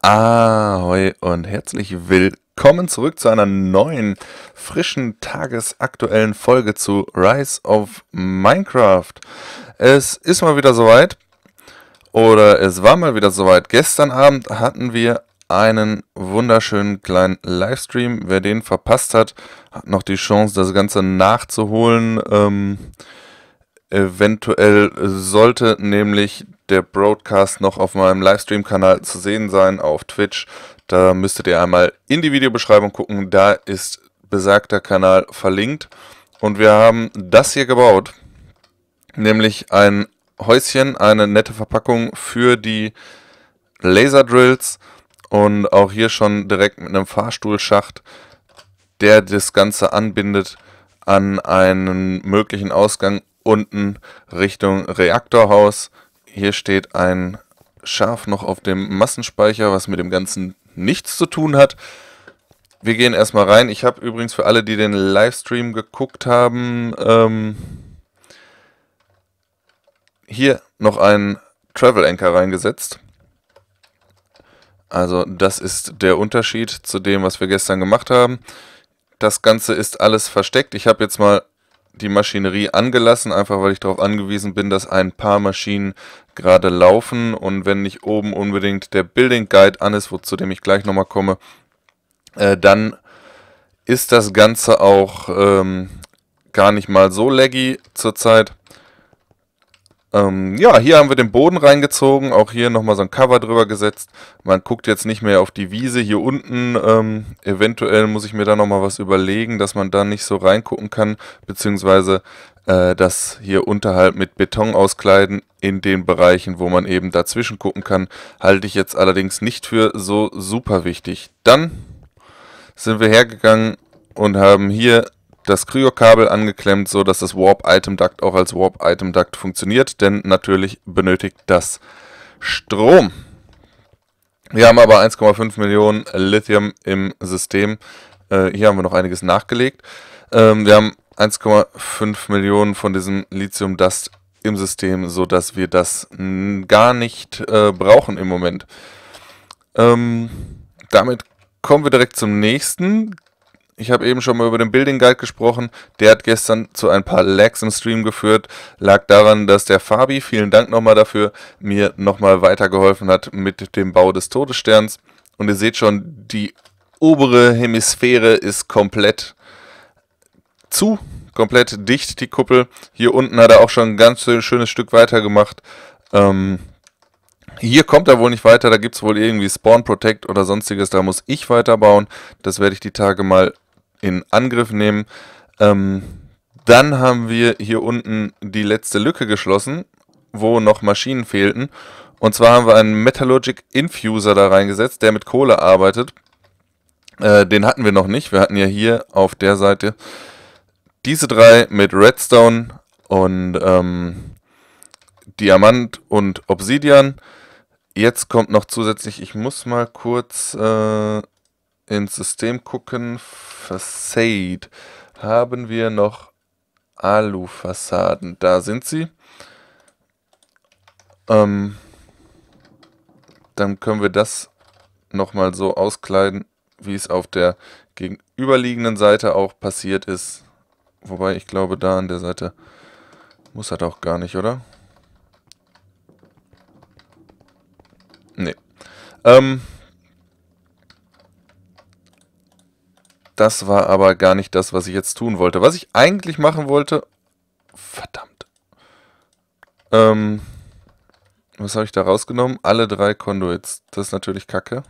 Ahoi und herzlich willkommen zurück zu einer neuen, frischen, tagesaktuellen Folge zu Rise of Minecraft. Es ist mal wieder soweit. Oder es war mal wieder soweit. Gestern Abend hatten wir einen wunderschönen kleinen Livestream. Wer den verpasst hat, hat noch die Chance, das Ganze nachzuholen. Ähm, eventuell sollte nämlich der Broadcast noch auf meinem Livestream-Kanal zu sehen sein, auf Twitch. Da müsstet ihr einmal in die Videobeschreibung gucken, da ist besagter Kanal verlinkt. Und wir haben das hier gebaut, nämlich ein Häuschen, eine nette Verpackung für die Laserdrills und auch hier schon direkt mit einem Fahrstuhlschacht, der das Ganze anbindet an einen möglichen Ausgang unten Richtung Reaktorhaus. Hier steht ein Schaf noch auf dem Massenspeicher, was mit dem Ganzen nichts zu tun hat. Wir gehen erstmal rein. Ich habe übrigens für alle, die den Livestream geguckt haben, ähm, hier noch einen Travel Anchor reingesetzt. Also das ist der Unterschied zu dem, was wir gestern gemacht haben. Das Ganze ist alles versteckt. Ich habe jetzt mal die Maschinerie angelassen, einfach weil ich darauf angewiesen bin, dass ein paar Maschinen gerade laufen und wenn nicht oben unbedingt der Building Guide an ist, wo, zu dem ich gleich nochmal komme, äh, dann ist das Ganze auch ähm, gar nicht mal so laggy zurzeit. Ähm, ja, hier haben wir den Boden reingezogen, auch hier nochmal so ein Cover drüber gesetzt. Man guckt jetzt nicht mehr auf die Wiese hier unten. Ähm, eventuell muss ich mir da nochmal was überlegen, dass man da nicht so reingucken kann, beziehungsweise äh, das hier unterhalb mit Beton auskleiden in den Bereichen, wo man eben dazwischen gucken kann, halte ich jetzt allerdings nicht für so super wichtig. Dann sind wir hergegangen und haben hier das Kryokabel angeklemmt, so dass das Warp Item Duct auch als Warp Item Duct funktioniert, denn natürlich benötigt das Strom. Wir haben aber 1,5 Millionen Lithium im System. Äh, hier haben wir noch einiges nachgelegt. Ähm, wir haben 1,5 Millionen von diesem Lithium Dust im System, so dass wir das gar nicht äh, brauchen im Moment. Ähm, damit kommen wir direkt zum nächsten. Ich habe eben schon mal über den Building Guide gesprochen. Der hat gestern zu ein paar Lags im Stream geführt. Lag daran, dass der Fabi, vielen Dank nochmal dafür, mir nochmal weitergeholfen hat mit dem Bau des Todessterns. Und ihr seht schon, die obere Hemisphäre ist komplett zu, komplett dicht, die Kuppel. Hier unten hat er auch schon ein ganz schönes Stück weitergemacht. Ähm, hier kommt er wohl nicht weiter, da gibt es wohl irgendwie Spawn Protect oder sonstiges, da muss ich weiterbauen. Das werde ich die Tage mal in Angriff nehmen. Ähm, dann haben wir hier unten die letzte Lücke geschlossen, wo noch Maschinen fehlten. Und zwar haben wir einen Metallurgic Infuser da reingesetzt, der mit Kohle arbeitet. Äh, den hatten wir noch nicht. Wir hatten ja hier auf der Seite diese drei mit Redstone und ähm, Diamant und Obsidian. Jetzt kommt noch zusätzlich, ich muss mal kurz äh, ins System gucken, Facade. Haben wir noch Alufassaden? Da sind sie. Ähm, dann können wir das nochmal so auskleiden, wie es auf der gegenüberliegenden Seite auch passiert ist. Wobei ich glaube, da an der Seite muss er doch gar nicht, oder? Nee. Ähm, Das war aber gar nicht das, was ich jetzt tun wollte. Was ich eigentlich machen wollte... Verdammt. Ähm, was habe ich da rausgenommen? Alle drei Conduits. Das ist natürlich kacke.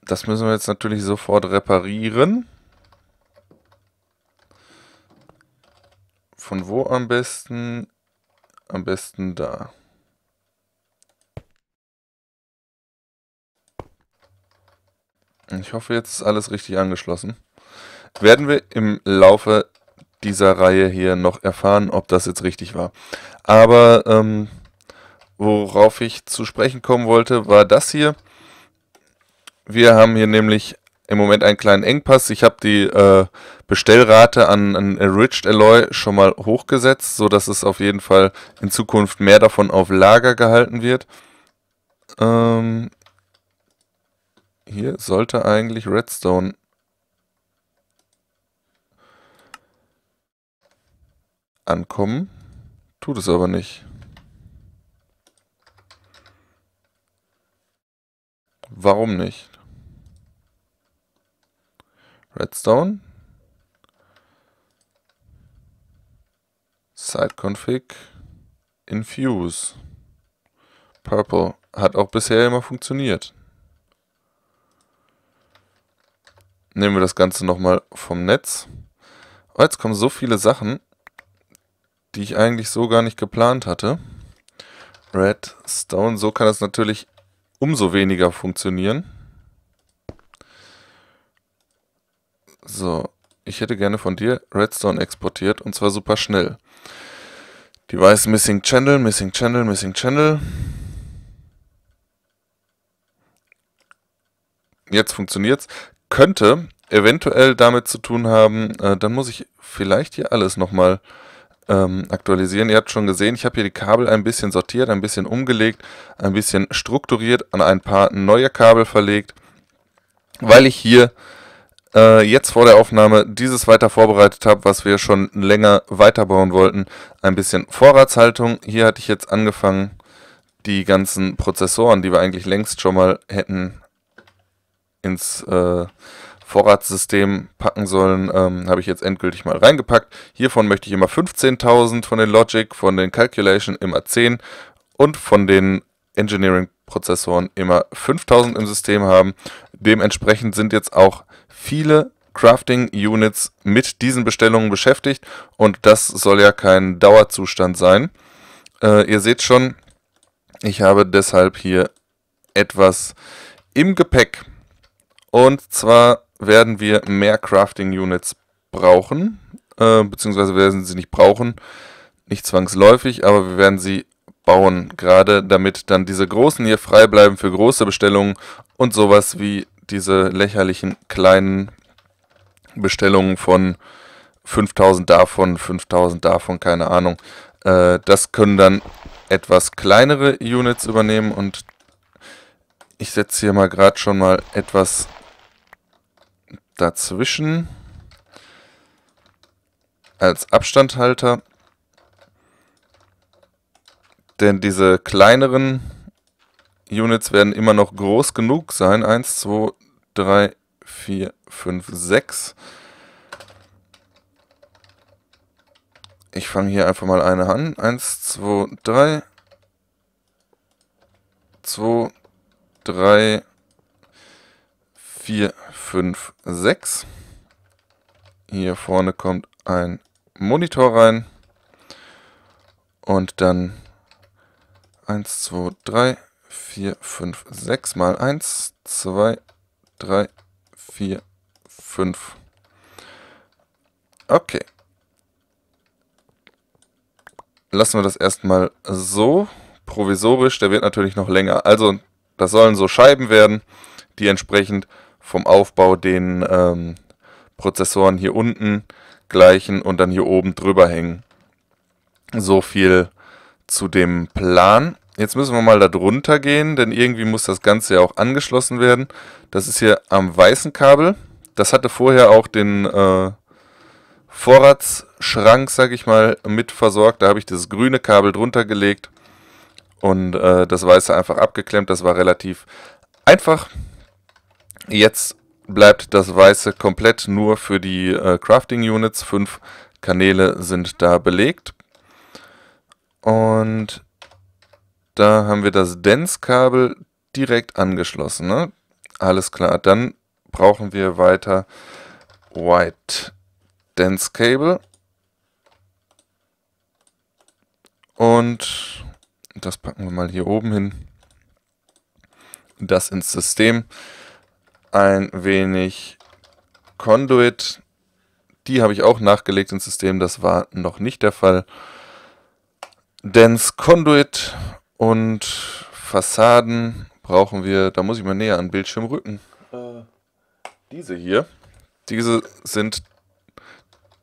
Das müssen wir jetzt natürlich sofort reparieren. Von wo am besten? Am besten da. Ich hoffe, jetzt ist alles richtig angeschlossen. Werden wir im Laufe dieser Reihe hier noch erfahren, ob das jetzt richtig war. Aber ähm, worauf ich zu sprechen kommen wollte, war das hier. Wir haben hier nämlich im Moment einen kleinen Engpass. Ich habe die äh, Bestellrate an, an Enriched Alloy schon mal hochgesetzt, sodass es auf jeden Fall in Zukunft mehr davon auf Lager gehalten wird. Ähm, hier sollte eigentlich Redstone ankommen. Tut es aber nicht. Warum nicht? Redstone. Site-Config. Infuse. Purple. Hat auch bisher immer funktioniert. nehmen wir das Ganze nochmal vom Netz. Oh, jetzt kommen so viele Sachen, die ich eigentlich so gar nicht geplant hatte. Redstone, so kann das natürlich umso weniger funktionieren. So, ich hätte gerne von dir Redstone exportiert und zwar super schnell. Device Missing Channel, Missing Channel, Missing Channel. Jetzt funktioniert's könnte eventuell damit zu tun haben, äh, dann muss ich vielleicht hier alles nochmal ähm, aktualisieren. Ihr habt schon gesehen, ich habe hier die Kabel ein bisschen sortiert, ein bisschen umgelegt, ein bisschen strukturiert, an ein paar neue Kabel verlegt, weil ich hier äh, jetzt vor der Aufnahme dieses weiter vorbereitet habe, was wir schon länger weiterbauen wollten. Ein bisschen Vorratshaltung. Hier hatte ich jetzt angefangen, die ganzen Prozessoren, die wir eigentlich längst schon mal hätten ins äh, Vorratssystem packen sollen, ähm, habe ich jetzt endgültig mal reingepackt. Hiervon möchte ich immer 15.000 von den Logic, von den Calculation immer 10 und von den Engineering Prozessoren immer 5000 im System haben. Dementsprechend sind jetzt auch viele Crafting Units mit diesen Bestellungen beschäftigt und das soll ja kein Dauerzustand sein. Äh, ihr seht schon, ich habe deshalb hier etwas im Gepäck. Und zwar werden wir mehr Crafting Units brauchen, äh, beziehungsweise werden sie nicht brauchen, nicht zwangsläufig, aber wir werden sie bauen, gerade damit dann diese großen hier frei bleiben für große Bestellungen und sowas wie diese lächerlichen kleinen Bestellungen von 5000 davon, 5000 davon, keine Ahnung. Äh, das können dann etwas kleinere Units übernehmen und ich setze hier mal gerade schon mal etwas dazwischen als Abstandhalter. Denn diese kleineren Units werden immer noch groß genug sein. 1, 2, 3, 4, 5, 6. Ich fange hier einfach mal eine an. 1, 2, 3. 2, 3, 4. 4, 5, 6. Hier vorne kommt ein Monitor rein. Und dann 1, 2, 3, 4, 5, 6 mal 1, 2, 3, 4, 5. Okay. Lassen wir das erstmal so, provisorisch. Der wird natürlich noch länger. Also das sollen so Scheiben werden, die entsprechend vom Aufbau den ähm, Prozessoren hier unten gleichen und dann hier oben drüber hängen. So viel zu dem Plan. Jetzt müssen wir mal da drunter gehen, denn irgendwie muss das Ganze ja auch angeschlossen werden. Das ist hier am weißen Kabel. Das hatte vorher auch den äh, Vorratsschrank, sag ich mal, mit versorgt. Da habe ich dieses grüne Kabel drunter gelegt und äh, das weiße einfach abgeklemmt. Das war relativ einfach. Jetzt bleibt das Weiße komplett nur für die äh, Crafting Units. Fünf Kanäle sind da belegt. Und da haben wir das Dense-Kabel direkt angeschlossen. Ne? Alles klar, dann brauchen wir weiter White Dense Cable. Und das packen wir mal hier oben hin. Das ins System ein wenig Conduit. Die habe ich auch nachgelegt ins System, das war noch nicht der Fall. Dense Conduit und Fassaden brauchen wir, da muss ich mal näher an den Bildschirm rücken. Äh, diese hier, diese sind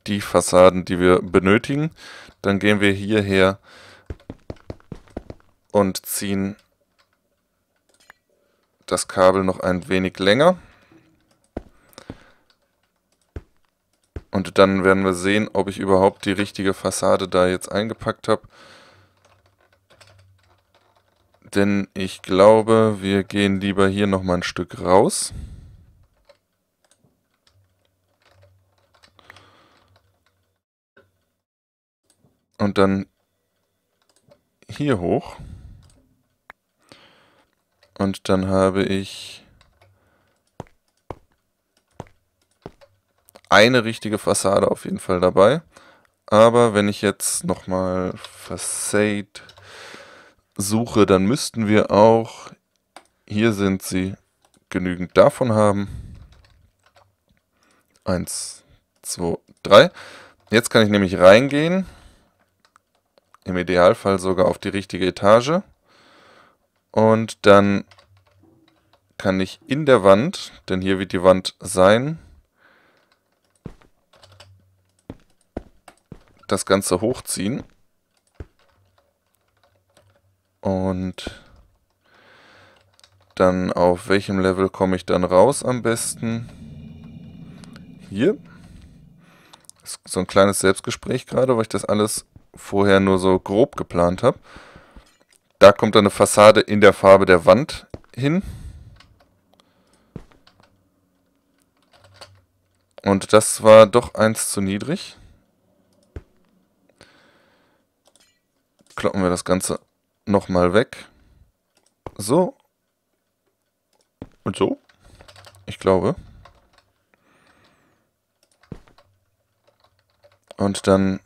die Fassaden, die wir benötigen. Dann gehen wir hierher und ziehen das Kabel noch ein wenig länger. Und dann werden wir sehen, ob ich überhaupt die richtige Fassade da jetzt eingepackt habe. Denn ich glaube, wir gehen lieber hier nochmal ein Stück raus. Und dann hier hoch. Und dann habe ich eine richtige Fassade auf jeden Fall dabei. Aber wenn ich jetzt nochmal Facade suche, dann müssten wir auch, hier sind sie, genügend davon haben. Eins, zwei, drei. Jetzt kann ich nämlich reingehen. Im Idealfall sogar auf die richtige Etage. Und dann kann ich in der Wand, denn hier wird die Wand sein, das Ganze hochziehen. Und dann auf welchem Level komme ich dann raus am besten? Hier. Ist so ein kleines Selbstgespräch gerade, weil ich das alles vorher nur so grob geplant habe. Da kommt dann eine Fassade in der Farbe der Wand hin. Und das war doch eins zu niedrig. Kloppen wir das Ganze nochmal weg. So. Und so. Ich glaube. Und dann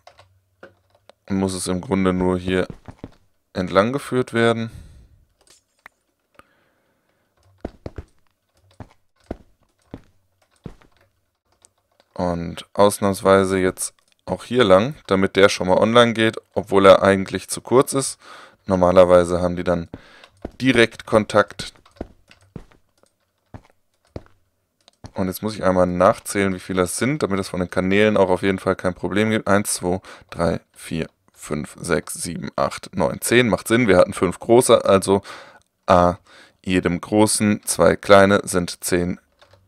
muss es im Grunde nur hier entlang geführt werden. Und ausnahmsweise jetzt auch hier lang, damit der schon mal online geht, obwohl er eigentlich zu kurz ist. Normalerweise haben die dann direkt Kontakt. Und jetzt muss ich einmal nachzählen, wie viele das sind, damit es von den Kanälen auch auf jeden Fall kein Problem gibt. 1, 2, 3, 4, 5, 6, 7, 8, 9, 10. Macht Sinn, wir hatten 5 große, also a jedem großen, 2 kleine sind 10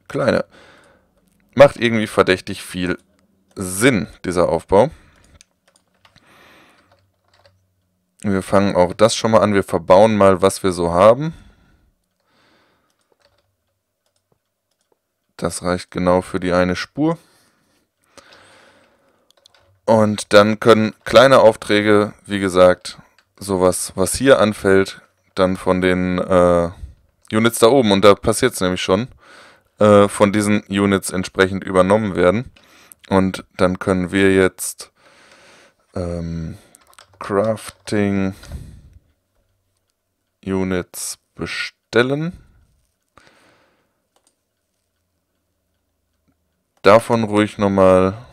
kleine. Macht irgendwie verdächtig viel Sinn, dieser Aufbau. Wir fangen auch das schon mal an. Wir verbauen mal, was wir so haben. Das reicht genau für die eine Spur. Und dann können kleine Aufträge, wie gesagt, sowas, was hier anfällt, dann von den äh, Units da oben, und da passiert es nämlich schon, äh, von diesen Units entsprechend übernommen werden. Und dann können wir jetzt ähm, Crafting Units bestellen. Davon ruhig nochmal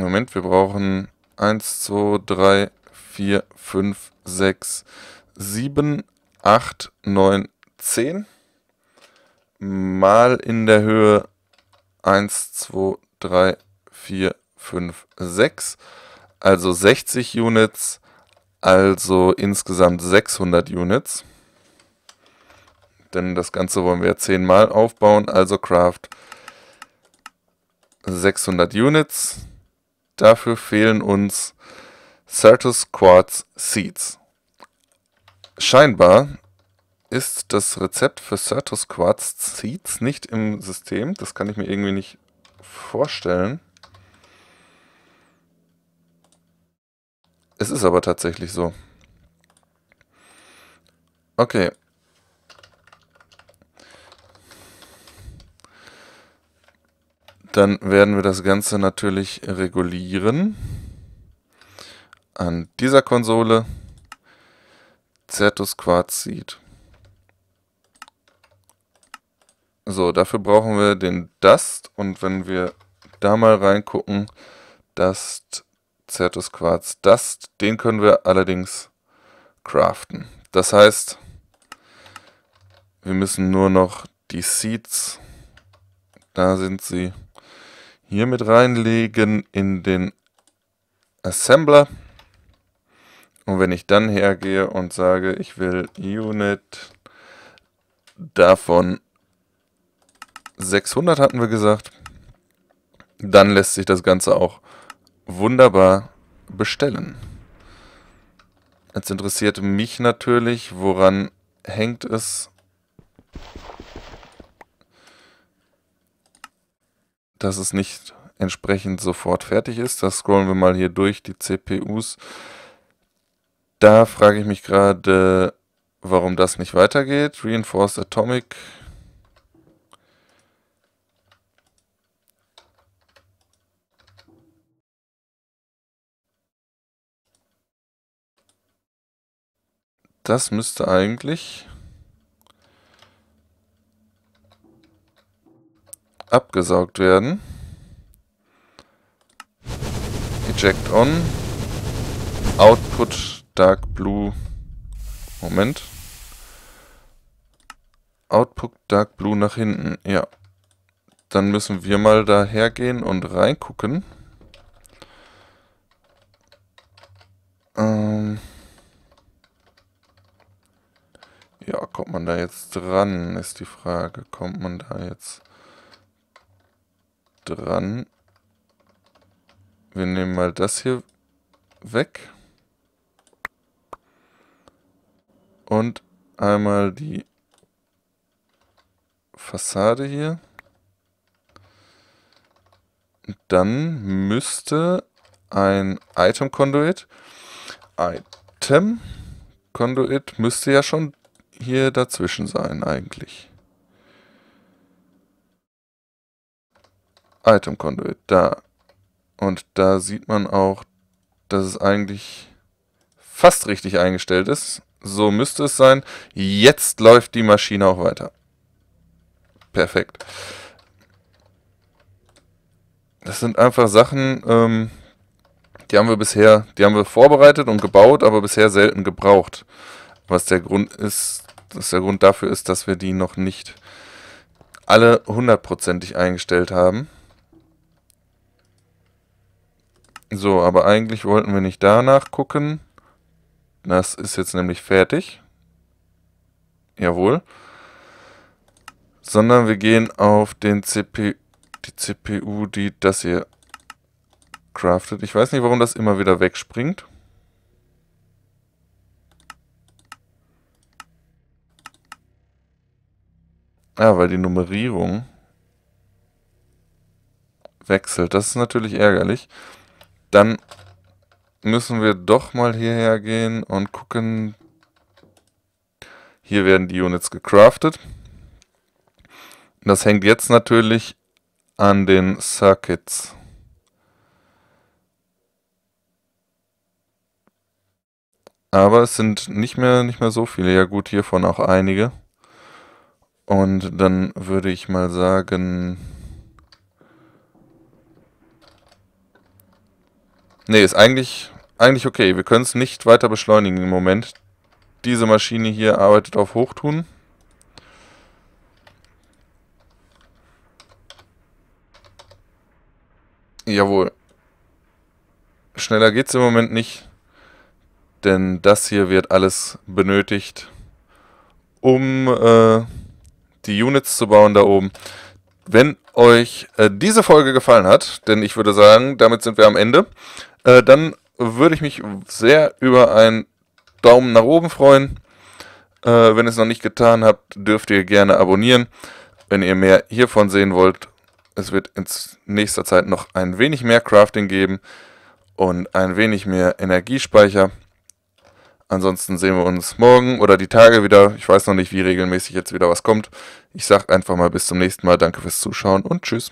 Moment, wir brauchen 1, 2, 3, 4, 5, 6, 7, 8, 9, 10. Mal in der Höhe 1, 2, 3, 4, 5, 6. Also 60 Units, also insgesamt 600 Units. Denn das Ganze wollen wir 10 mal aufbauen, also Craft 600 Units. Dafür fehlen uns Certus Quartz Seeds. Scheinbar ist das Rezept für Certus Quartz Seeds nicht im System. Das kann ich mir irgendwie nicht vorstellen. Es ist aber tatsächlich so. Okay, Dann werden wir das Ganze natürlich regulieren. An dieser Konsole Zertus Quartz Seed. So, dafür brauchen wir den Dust und wenn wir da mal reingucken, Dust, Zertus Quartz Dust, den können wir allerdings craften. Das heißt, wir müssen nur noch die Seeds, da sind sie, hier mit reinlegen in den Assembler. Und wenn ich dann hergehe und sage, ich will Unit davon 600 hatten wir gesagt, dann lässt sich das Ganze auch wunderbar bestellen. Jetzt interessiert mich natürlich, woran hängt es, dass es nicht entsprechend sofort fertig ist. Das scrollen wir mal hier durch, die CPUs. Da frage ich mich gerade, warum das nicht weitergeht. Reinforced Atomic. Das müsste eigentlich abgesaugt werden. Eject on. Output Dark Blue. Moment. Output Dark Blue nach hinten. Ja. Dann müssen wir mal daher gehen und reingucken. Ähm ja, kommt man da jetzt dran, ist die Frage. Kommt man da jetzt dran. Wir nehmen mal das hier weg. Und einmal die Fassade hier. Und dann müsste ein Item Conduit. Item Conduit müsste ja schon hier dazwischen sein eigentlich. Item Conduit, da. Und da sieht man auch, dass es eigentlich fast richtig eingestellt ist. So müsste es sein. Jetzt läuft die Maschine auch weiter. Perfekt. Das sind einfach Sachen, ähm, die haben wir bisher, die haben wir vorbereitet und gebaut, aber bisher selten gebraucht. Was der Grund ist, dass der Grund dafür ist, dass wir die noch nicht alle hundertprozentig eingestellt haben. So, aber eigentlich wollten wir nicht danach gucken. Das ist jetzt nämlich fertig. Jawohl. Sondern wir gehen auf den CPU, die CPU, die das hier craftet. Ich weiß nicht, warum das immer wieder wegspringt. Ah, weil die Nummerierung wechselt. Das ist natürlich ärgerlich. Dann müssen wir doch mal hierher gehen und gucken. Hier werden die Units gecraftet. Das hängt jetzt natürlich an den Circuits. Aber es sind nicht mehr, nicht mehr so viele. Ja gut, hiervon auch einige. Und dann würde ich mal sagen... Nee, ist eigentlich, eigentlich okay. Wir können es nicht weiter beschleunigen im Moment. Diese Maschine hier arbeitet auf Hochtun. Jawohl. Schneller geht es im Moment nicht, denn das hier wird alles benötigt, um äh, die Units zu bauen da oben. Wenn euch äh, diese Folge gefallen hat, denn ich würde sagen, damit sind wir am Ende, äh, dann würde ich mich sehr über einen Daumen nach oben freuen. Äh, wenn ihr es noch nicht getan habt, dürft ihr gerne abonnieren, wenn ihr mehr hiervon sehen wollt. Es wird in nächster Zeit noch ein wenig mehr Crafting geben und ein wenig mehr Energiespeicher. Ansonsten sehen wir uns morgen oder die Tage wieder. Ich weiß noch nicht, wie regelmäßig jetzt wieder was kommt. Ich sage einfach mal bis zum nächsten Mal. Danke fürs Zuschauen und tschüss.